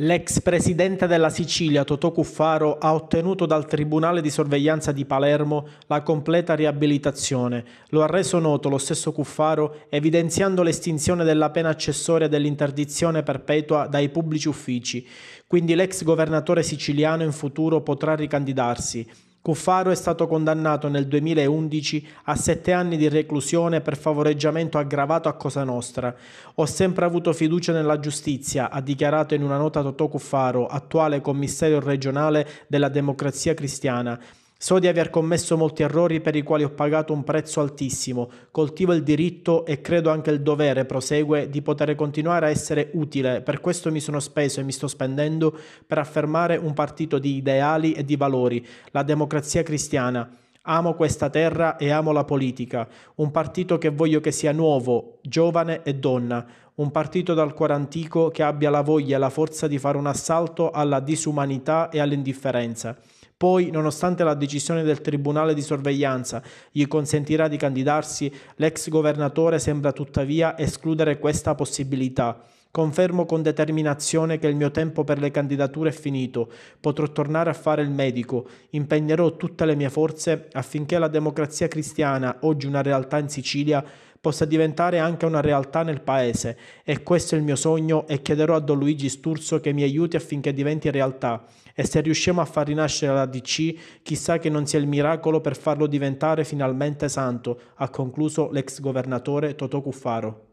L'ex presidente della Sicilia Totò Cuffaro ha ottenuto dal Tribunale di sorveglianza di Palermo la completa riabilitazione. Lo ha reso noto lo stesso Cuffaro evidenziando l'estinzione della pena accessoria dell'interdizione perpetua dai pubblici uffici. Quindi l'ex governatore siciliano in futuro potrà ricandidarsi Cuffaro è stato condannato nel 2011 a sette anni di reclusione per favoreggiamento aggravato a Cosa Nostra. Ho sempre avuto fiducia nella giustizia, ha dichiarato in una nota Totò Cuffaro, attuale commissario regionale della Democrazia Cristiana. So di aver commesso molti errori per i quali ho pagato un prezzo altissimo, coltivo il diritto e credo anche il dovere, prosegue, di poter continuare a essere utile, per questo mi sono speso e mi sto spendendo per affermare un partito di ideali e di valori, la democrazia cristiana. Amo questa terra e amo la politica, un partito che voglio che sia nuovo, giovane e donna, un partito dal cuore antico che abbia la voglia e la forza di fare un assalto alla disumanità e all'indifferenza. Poi, nonostante la decisione del Tribunale di sorveglianza gli consentirà di candidarsi, l'ex governatore sembra tuttavia escludere questa possibilità. Confermo con determinazione che il mio tempo per le candidature è finito, potrò tornare a fare il medico, impegnerò tutte le mie forze affinché la democrazia cristiana, oggi una realtà in Sicilia, possa diventare anche una realtà nel paese e questo è il mio sogno e chiederò a Don Luigi Sturzo che mi aiuti affinché diventi realtà e se riusciamo a far rinascere la DC chissà che non sia il miracolo per farlo diventare finalmente santo, ha concluso l'ex governatore Totò Cuffaro.